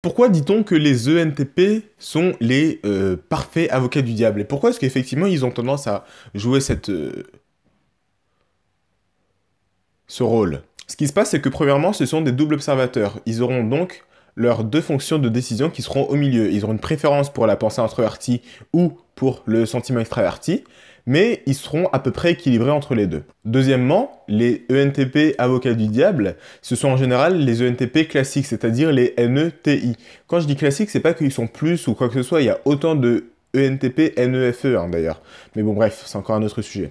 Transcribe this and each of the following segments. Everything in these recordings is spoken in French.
Pourquoi dit-on que les ENTP sont les euh, parfaits avocats du diable Et pourquoi est-ce qu'effectivement ils ont tendance à jouer cette, euh, ce rôle Ce qui se passe, c'est que premièrement, ce sont des doubles observateurs. Ils auront donc leurs deux fonctions de décision qui seront au milieu. Ils auront une préférence pour la pensée introvertie ou pour le sentiment extraverti, mais ils seront à peu près équilibrés entre les deux. Deuxièmement, les ENTP avocats du diable, ce sont en général les ENTP classiques, c'est-à-dire les NETI. Quand je dis classique, c'est pas qu'ils sont plus ou quoi que ce soit, il y a autant de ENTP, NEFE e, hein, d'ailleurs. Mais bon bref, c'est encore un autre sujet.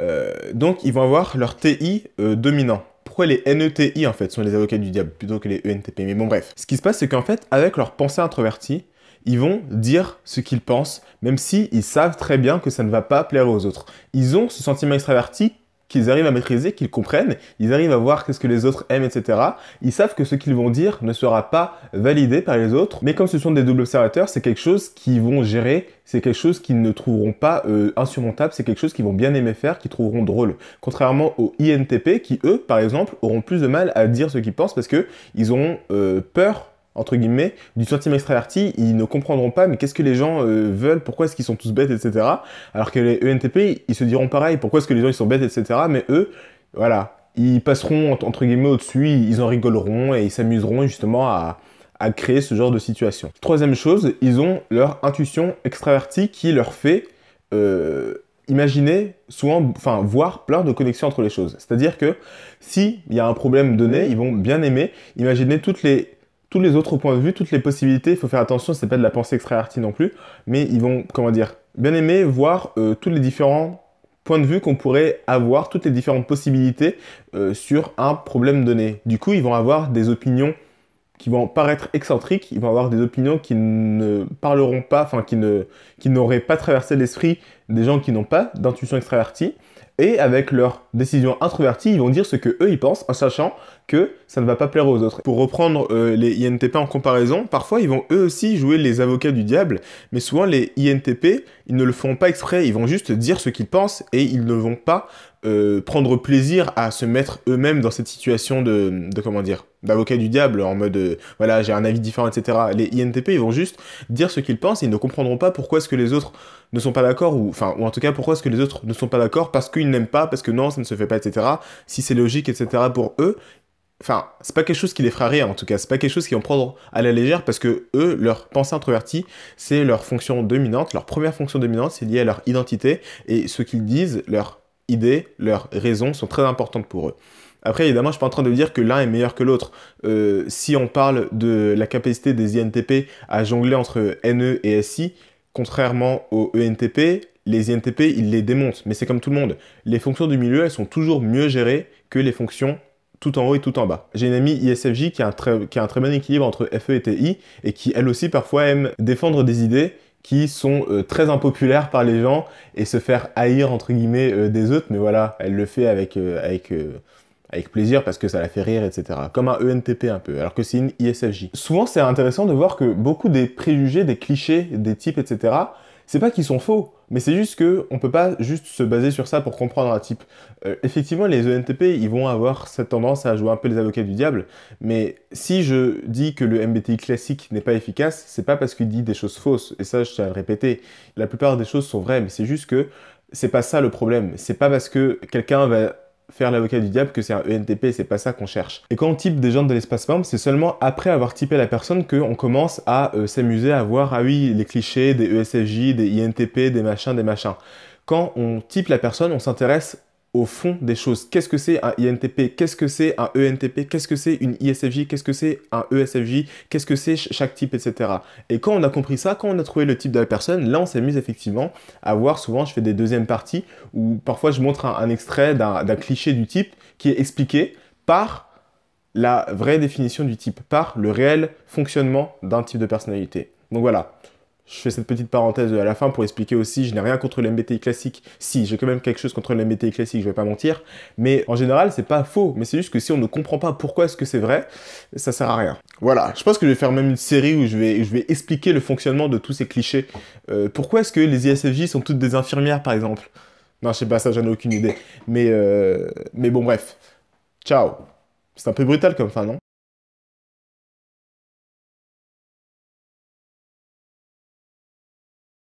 Euh, donc ils vont avoir leur TI euh, dominant les NETI en fait sont les avocats du diable plutôt que les ENTP. Mais bon bref, ce qui se passe c'est qu'en fait avec leur pensée introvertie, ils vont dire ce qu'ils pensent, même si ils savent très bien que ça ne va pas plaire aux autres. Ils ont ce sentiment extraverti qu'ils arrivent à maîtriser, qu'ils comprennent, ils arrivent à voir qu'est-ce que les autres aiment, etc. Ils savent que ce qu'ils vont dire ne sera pas validé par les autres, mais comme ce sont des doubles observateurs, c'est quelque chose qu'ils vont gérer, c'est quelque chose qu'ils ne trouveront pas euh, insurmontable, c'est quelque chose qu'ils vont bien aimer faire, qu'ils trouveront drôle. Contrairement aux INTP qui, eux, par exemple, auront plus de mal à dire ce qu'ils pensent parce que ils auront euh, peur entre guillemets, du sentiment extraverti, ils ne comprendront pas, mais qu'est-ce que les gens euh, veulent, pourquoi est-ce qu'ils sont tous bêtes, etc. Alors que les ENTP, ils se diront pareil, pourquoi est-ce que les gens ils sont bêtes, etc. Mais eux, voilà, ils passeront entre guillemets au-dessus, ils en rigoleront et ils s'amuseront justement à, créer ce genre de situation. Troisième chose, ils ont leur intuition extravertie qui leur fait euh, imaginer souvent, enfin, voir plein de connexions entre les choses. C'est-à-dire que s'il y a un problème donné, ils vont bien aimer imaginer toutes les tous les autres points de vue, toutes les possibilités. Il faut faire attention, c'est pas de la pensée extravertie non plus, mais ils vont, comment dire, bien aimer voir euh, tous les différents points de vue qu'on pourrait avoir, toutes les différentes possibilités euh, sur un problème donné. Du coup, ils vont avoir des opinions qui vont paraître excentriques, ils vont avoir des opinions qui ne parleront pas, enfin qui ne qui n'auraient pas traversé l'esprit des gens qui n'ont pas d'intuition extravertie. Et avec leurs décisions introverties, ils vont dire ce que eux ils pensent, en sachant que ça ne va pas plaire aux autres. Pour reprendre euh, les INTP en comparaison, parfois ils vont eux aussi jouer les avocats du diable, mais souvent les INTP, ils ne le font pas exprès, ils vont juste dire ce qu'ils pensent et ils ne vont pas euh, prendre plaisir à se mettre eux-mêmes dans cette situation de, de comment dire d'avocat du diable en mode euh, voilà j'ai un avis différent etc les INTP ils vont juste dire ce qu'ils pensent ils ne comprendront pas pourquoi est-ce que les autres ne sont pas d'accord ou enfin ou en tout cas pourquoi est-ce que les autres ne sont pas d'accord parce qu'ils n'aiment pas parce que non ça ne se fait pas etc si c'est logique etc pour eux enfin c'est pas quelque chose qui les fera rire en tout cas c'est pas quelque chose qui vont prendre à la légère parce que eux leur pensée introvertie c'est leur fonction dominante leur première fonction dominante c'est lié à leur identité et ce qu'ils disent leurs idées, leurs raisons sont très importantes pour eux. Après, évidemment, je suis pas en train de dire que l'un est meilleur que l'autre. Euh, si on parle de la capacité des INTP à jongler entre NE et SI, contrairement aux ENTP, les INTP, ils les démontent. Mais c'est comme tout le monde. Les fonctions du milieu, elles sont toujours mieux gérées que les fonctions tout en haut et tout en bas. J'ai une amie ISFJ qui a, un très, qui a un très bon équilibre entre FE et TI et qui, elle aussi, parfois aime défendre des idées qui sont euh, très impopulaires par les gens et se faire haïr entre guillemets euh, des autres mais voilà elle le fait avec avec avec plaisir parce que ça la fait rire, etc. Comme un ENTP un peu, alors que c'est une ISFJ. Souvent, c'est intéressant de voir que beaucoup des préjugés, des clichés, des types, etc., c'est pas qu'ils sont faux, mais c'est juste que on peut pas juste se baser sur ça pour comprendre un type. Euh, effectivement, les ENTP, ils vont avoir cette tendance à jouer un peu les avocats du diable, mais si je dis que le MBTI classique n'est pas efficace, c'est pas parce qu'il dit des choses fausses, et ça, je tiens à le répéter. La plupart des choses sont vraies, mais c'est juste que c'est pas ça le problème. C'est pas parce que quelqu'un va faire l'avocat du diable que c'est un ENTP, c'est pas ça qu'on cherche. Et quand on type des gens de l'espace membre, c'est seulement après avoir typé la personne on commence à euh, s'amuser à voir, ah oui, les clichés des ESFJ, des INTP, des machins, des machins. Quand on type la personne, on s'intéresse au fond des choses. Qu'est-ce que c'est un INTP Qu'est-ce que c'est un ENTP Qu'est-ce que c'est une ISFJ Qu'est-ce que c'est un ESFJ Qu'est-ce que c'est chaque type, etc. Et quand on a compris ça, quand on a trouvé le type de la personne, là on s'est mis effectivement à voir, souvent je fais des deuxièmes parties où parfois je montre un, un extrait d'un cliché du type qui est expliqué par la vraie définition du type, par le réel fonctionnement d'un type de personnalité. Donc voilà, je fais cette petite parenthèse à la fin pour expliquer aussi, je n'ai rien contre le classique. Si, j'ai quand même quelque chose contre le classique, je vais pas mentir. Mais en général, c'est pas faux. Mais c'est juste que si on ne comprend pas pourquoi est-ce que c'est vrai, ça sert à rien. Voilà. Je pense que je vais faire même une série où je vais, je vais expliquer le fonctionnement de tous ces clichés. Euh, pourquoi est-ce que les ISFJ sont toutes des infirmières, par exemple Non, je sais pas, ça, j'en ai aucune idée. Mais, euh, mais bon, bref. Ciao. C'est un peu brutal comme fin, non